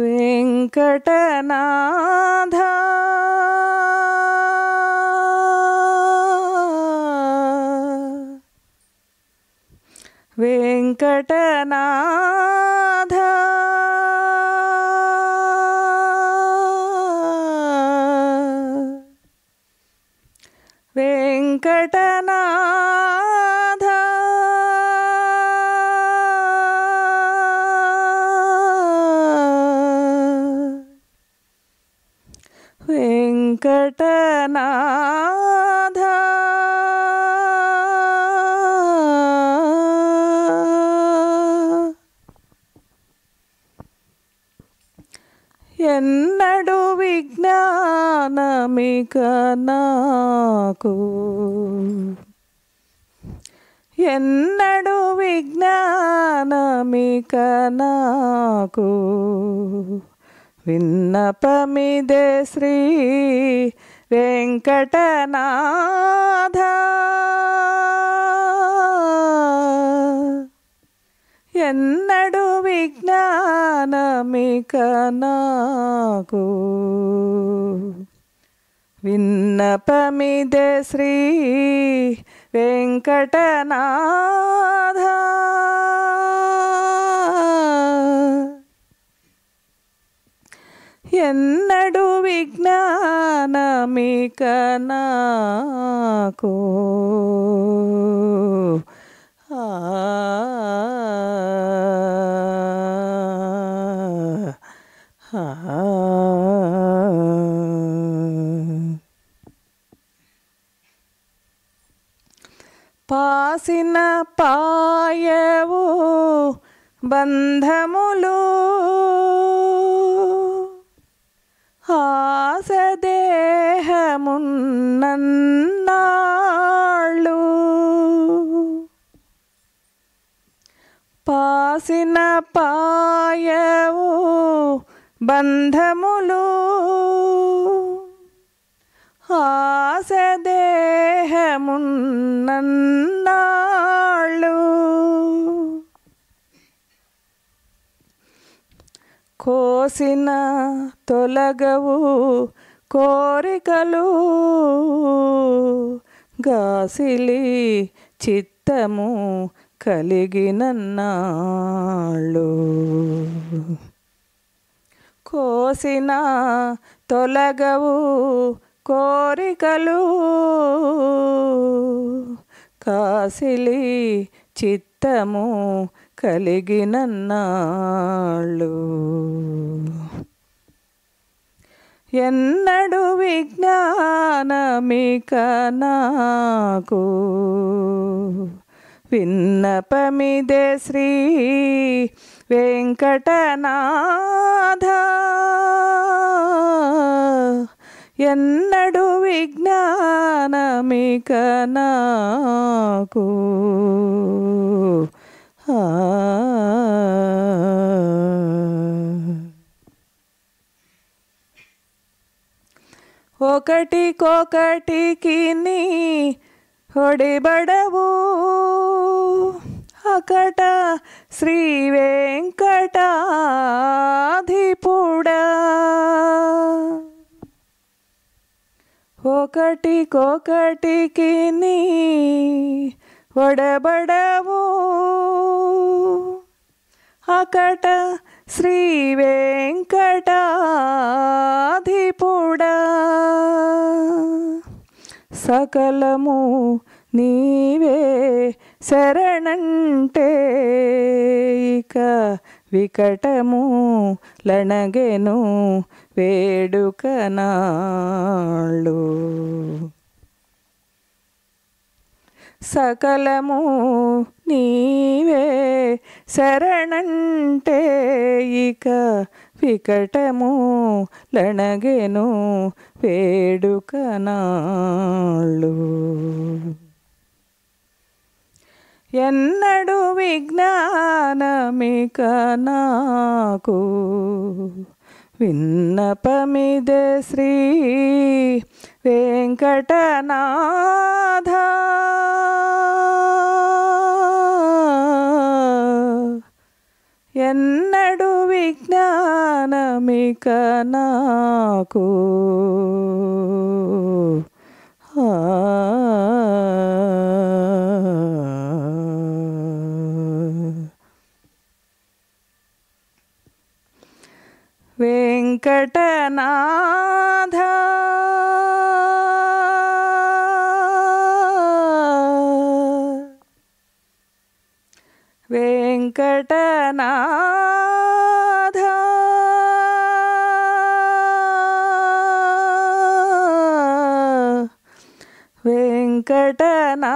ವೆಂಕಟನಾಥ ವೆಂಕಟನಾಥ ವೆಂಕಟನಾ വെങ്കടനാഥ ఎన్నడు విజ్ఞానమిక నాకు ఎన్నడు విజ్ఞానమిక నాకు విన్నపమిదే శ్రీ వెంకటనాథ ఎన్నడు విజ్ఞానమిక నాకు విన్నపమిదే శ్రీ వెంకటనాథ అమిక నాకు పాసిన పాయవు బంధములు ఆశ സ്നേഹമുണ്ണാളു പാസിന പായവോ ബന്ധമുലു ആസദേഹമുണ്ണാളു കോസിന തൊലകവൂ కోరికలు గాసిలి చిత్తము కలిగినన్నాళ్ళు కోసిన తొలగవు కోరికలు కాసిలి చిత్తము కలిగినన్నాళ్ళు ఎన్నడు విజ్ఞానమిక నాకు విన్నపమిదే శ్రీ వెంకటనాథ ఎన్నడు విజ్ఞానమిక నాకు ఒకటికొకటికిని ಹೊಡಿಬಡವು ಅಕಟ ಶ್ರೀ ವೆಂಕಟಾಧಿಪುಡ ఒకటికొకటికిని ಒಡಬಡವು అకట శ్రీ వెంకటాధిపుడ సకలము నీవే శరణంటే ఇక వికటము లణగెను వేడుకనాళ్ళు సకలము నీవే శరణంటే ఇక వికటము లణగెను నాళ్ళు ఎన్నడు విజ్ఞానమిక నాకు విన్నపమిదే శ్రీ వెంకటనాథ ఎన్నడు విజ్ఞానమిక నాకు Wait. ವೆಂಕಟನಾಥ ವೆಂಕಟನಾಥ ವೆಂಕಟನಾಥ